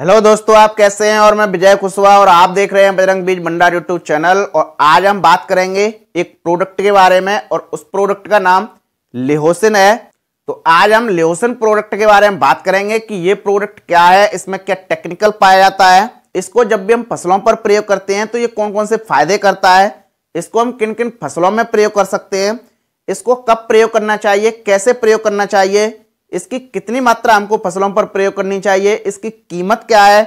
hello दोस्तों आप कैसे हैं और मैं विजय कुशवाहा और आप देख रहे हैं बजरंग बीज भंडार यूट्यूब चैनल और आज हम बात करेंगे एक प्रोडक्ट के बारे में और उस प्रोडक्ट का नाम लेहोसिन है तो आज हम लेहोसिन प्रोडक्ट के बारे में बात करेंगे कि ये प्रोडक्ट क्या है इसमें क्या टेक्निकल पाया जाता है इसको जब भी हम फसलों पर प्रयोग करते हैं तो ये कौन कौन से फायदे करता है इसको हम किन किन फसलों में प्रयोग कर सकते हैं इसको कब प्रयोग करना चाहिए कैसे प्रयोग करना चाहिए इसकी कितनी मात्रा हमको फसलों पर प्रयोग करनी चाहिए इसकी कीमत क्या है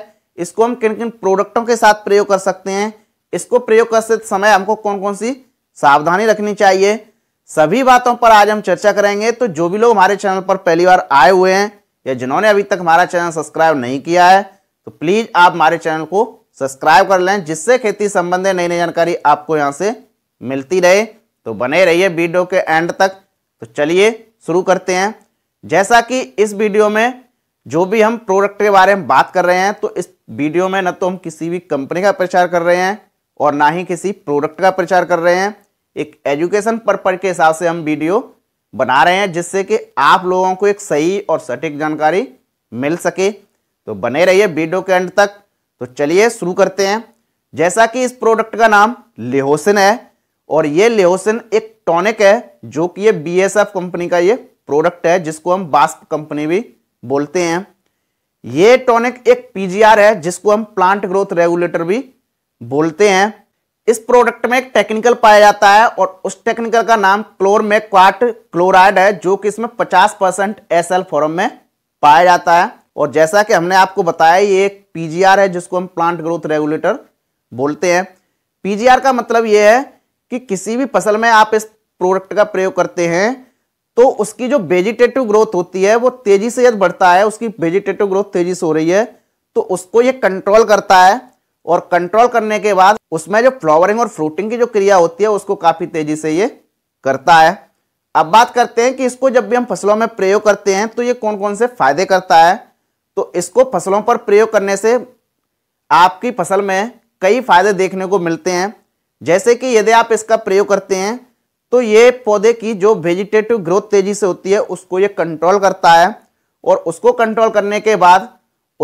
इसको हम किन किन प्रोडक्टों के साथ प्रयोग कर सकते हैं इसको प्रयोग करते समय हमको कौन कौन सी सावधानी रखनी चाहिए सभी बातों पर आज हम चर्चा करेंगे तो जो भी लोग हमारे चैनल पर पहली बार आए हुए हैं या जिन्होंने अभी तक हमारा चैनल सब्सक्राइब नहीं किया है तो प्लीज़ आप हमारे चैनल को सब्सक्राइब कर लें जिससे खेती संबंधी नई नई जानकारी आपको यहाँ से मिलती रहे तो बने रहिए वीडियो के एंड तक तो चलिए शुरू करते हैं जैसा कि इस वीडियो में जो भी हम प्रोडक्ट के बारे में बात कर रहे हैं तो इस वीडियो में न तो हम किसी भी कंपनी का प्रचार कर रहे हैं और ना ही किसी प्रोडक्ट का प्रचार कर रहे हैं एक एजुकेशन पर्पज के हिसाब से हम वीडियो बना रहे हैं जिससे कि आप लोगों को एक सही और सटीक जानकारी मिल सके तो बने रहिए वीडियो के अंत तक तो चलिए शुरू करते हैं जैसा कि इस प्रोडक्ट का नाम लेहोसिन है और ये लेहोसिन एक टॉनिक है जो कि ये बी कंपनी का ये प्रोडक्ट है जिसको हम बास्प कंपनी भी बोलते हैं ये टॉनिक एक पीजीआर है जिसको हम प्लांट ग्रोथ रेगुलेटर भी बोलते हैं इस प्रोडक्ट में एक टेक्निकल पाया जाता है और उस टेक्निकल का नाम क्लोरमेक्वाट क्लोराइड है जो कि इसमें 50 परसेंट एस फॉर्म में पाया जाता है और जैसा कि हमने आपको बताया ये एक पीजीआर है जिसको हम प्लांट ग्रोथ रेगुलेटर बोलते हैं पीजीआर का मतलब यह है कि किसी भी फसल में आप इस प्रोडक्ट का प्रयोग करते हैं तो उसकी जो वेजिटेटिव ग्रोथ होती है वो तेजी से यदि बढ़ता है उसकी वेजिटेटिव ग्रोथ तेजी से हो रही है तो उसको ये कंट्रोल करता है और कंट्रोल करने के बाद उसमें जो फ्लावरिंग और फ्रूटिंग की जो क्रिया होती है उसको काफ़ी तेजी से ये करता है अब बात करते हैं कि इसको जब भी हम फसलों में प्रयोग करते हैं तो ये कौन कौन से फायदे करता है तो इसको फसलों पर प्रयोग करने से आपकी फसल में कई फायदे देखने को मिलते हैं जैसे कि यदि आप इसका प्रयोग करते हैं तो ये पौधे की जो वेजिटेटिव ग्रोथ तेजी से होती है उसको ये कंट्रोल करता है और उसको कंट्रोल करने के बाद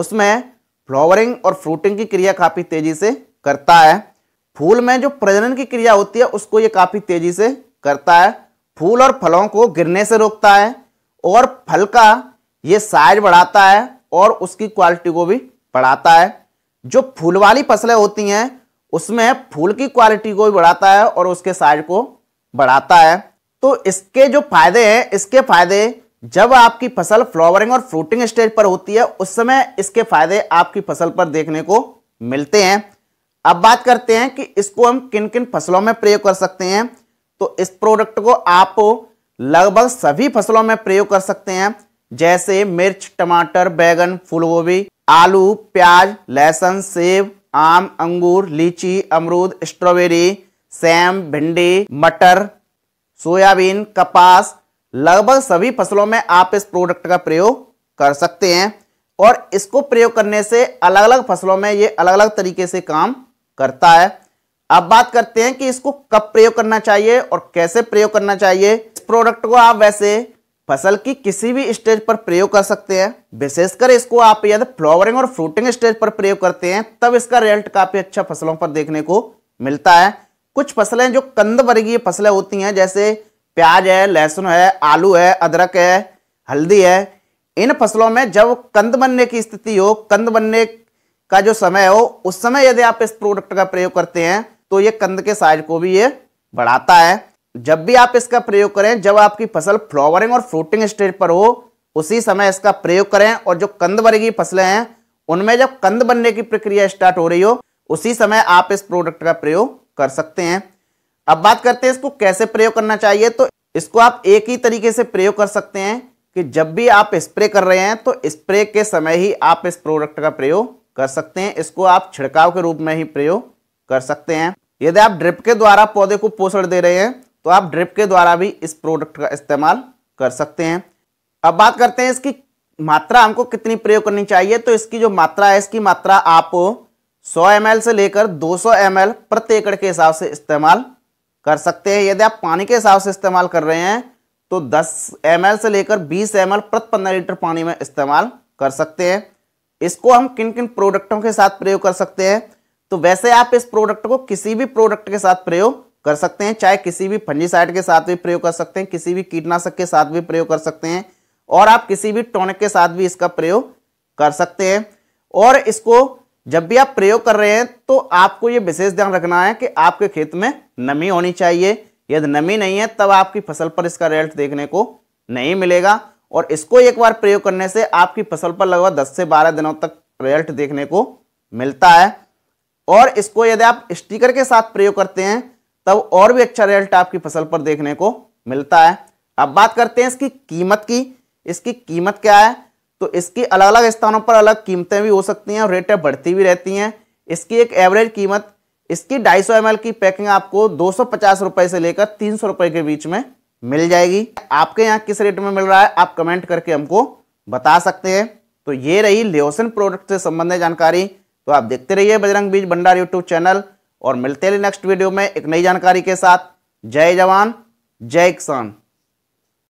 उसमें फ्लावरिंग और फ्रूटिंग की क्रिया काफ़ी तेजी से करता है फूल में जो प्रजनन की क्रिया होती है उसको ये काफ़ी तेजी से करता है फूल और फलों को गिरने से रोकता है और फल का ये साइज बढ़ाता है और उसकी क्वालिटी को भी बढ़ाता है जो फूल वाली फसलें होती हैं उसमें फूल की क्वालिटी को भी बढ़ाता है और उसके साइज को बढ़ाता है तो इसके जो फायदे हैं इसके फायदे जब आपकी फसल फ्लावरिंग और फ्रूटिंग स्टेज पर होती है उस समय इसके फायदे आपकी फसल पर देखने को मिलते हैं अब बात करते हैं कि इसको हम किन किन फसलों में प्रयोग कर सकते हैं तो इस प्रोडक्ट को आप लगभग सभी फसलों में प्रयोग कर सकते हैं जैसे मिर्च टमाटर बैगन फूलगोभी आलू प्याज लहसुन सेब आम अंगूर लीची अमरूद स्ट्रॉबेरी सेम भिंडी मटर सोयाबीन कपास लगभग सभी फसलों में आप इस प्रोडक्ट का प्रयोग कर सकते हैं और इसको प्रयोग करने से अलग अलग फसलों में ये अलग अलग तरीके से काम करता है अब बात करते हैं कि इसको कब प्रयोग करना चाहिए और कैसे प्रयोग करना चाहिए इस प्रोडक्ट को आप वैसे फसल की किसी भी स्टेज पर प्रयोग कर सकते हैं विशेषकर इसको आप यदि फ्लॉवरिंग और फ्रूटिंग स्टेज पर प्रयोग करते हैं तब इसका रिजल्ट काफी अच्छा फसलों पर देखने को मिलता है कुछ फसलें जो कंद वर्गीय फसलें होती हैं जैसे प्याज है लहसुन है आलू है अदरक है हल्दी है इन फसलों में जब कंद बनने की स्थिति हो कंद बनने का जो समय हो उस समय यदि आप इस प्रोडक्ट का प्रयोग करते हैं तो ये कंद के साइज को भी ये बढ़ाता है जब भी आप इसका प्रयोग करें जब आपकी फसल फ्लावरिंग और फ्रूटिंग स्टेज पर हो उसी समय इसका प्रयोग करें और जो कंद वर्गीय फसलें हैं उनमें जब कंद बनने की प्रक्रिया स्टार्ट हो रही हो उसी समय आप इस प्रोडक्ट का प्रयोग कर सकते हैं अब बात करते हैं इसको कैसे प्रयोग करना चाहिए तो इसको आप एक ही तरीके से प्रयोग कर सकते हैं कि जब भी आप स्प्रे कर रहे हैं तो स्प्रे के समय ही आप इस प्रोडक्ट का प्रयोग कर सकते हैं इसको आप छिड़काव के रूप में ही प्रयोग कर सकते हैं यदि आप ड्रिप के द्वारा पौधे को पोषण दे रहे हैं तो आप ड्रिप के द्वारा भी इस प्रोडक्ट का इस्तेमाल कर सकते हैं अब बात करते हैं इसकी मात्रा हमको कितनी प्रयोग करनी चाहिए तो इसकी जो मात्रा है इसकी मात्रा आप 100 एम से लेकर 200 एम प्रति एकड़ के हिसाब से इस्तेमाल कर सकते हैं यदि आप पानी के हिसाब से इस्तेमाल कर रहे हैं तो 10 एम से लेकर 20 एम प्रति 15 लीटर पानी में इस्तेमाल कर सकते हैं इसको हम किन किन प्रोडक्टों के साथ प्रयोग कर सकते हैं तो वैसे आप इस प्रोडक्ट को किसी भी प्रोडक्ट के साथ प्रयोग कर सकते हैं चाहे किसी भी फंजीसाइड के साथ भी प्रयोग कर सकते हैं किसी भी कीटनाशक के साथ भी प्रयोग कर सकते हैं और आप किसी भी टॉनिक के साथ भी इसका प्रयोग कर सकते हैं और इसको जब भी आप प्रयोग कर रहे हैं तो आपको ये विशेष ध्यान रखना है कि आपके खेत में नमी होनी चाहिए यदि नमी नहीं है तब आपकी फसल पर इसका रिजल्ट देखने को नहीं मिलेगा और इसको एक बार प्रयोग करने से आपकी फसल पर लगभग 10 से 12 दिनों तक रिजल्ट देखने को मिलता है और इसको यदि आप स्टीकर के साथ प्रयोग करते हैं तब और भी अच्छा रिजल्ट आपकी फसल पर देखने को मिलता है अब बात करते हैं इसकी कीमत की इसकी कीमत क्या है तो इसकी अलग अलग स्थानों पर अलग कीमतें भी हो सकती हैं और रेटें बढ़ती भी रहती हैं इसकी एक एवरेज कीमत इसकी ढाई सौ एम की पैकिंग आपको दो सौ से लेकर तीन सौ के बीच में मिल जाएगी आपके यहाँ किस रेट में मिल रहा है आप कमेंट करके हमको बता सकते हैं तो ये रही लेओसिन प्रोडक्ट से संबंधित जानकारी तो आप देखते रहिए बजरंग बीज भंडार यूट्यूब चैनल और मिलते हैं नेक्स्ट वीडियो में एक नई जानकारी के साथ जय जवान जय किसान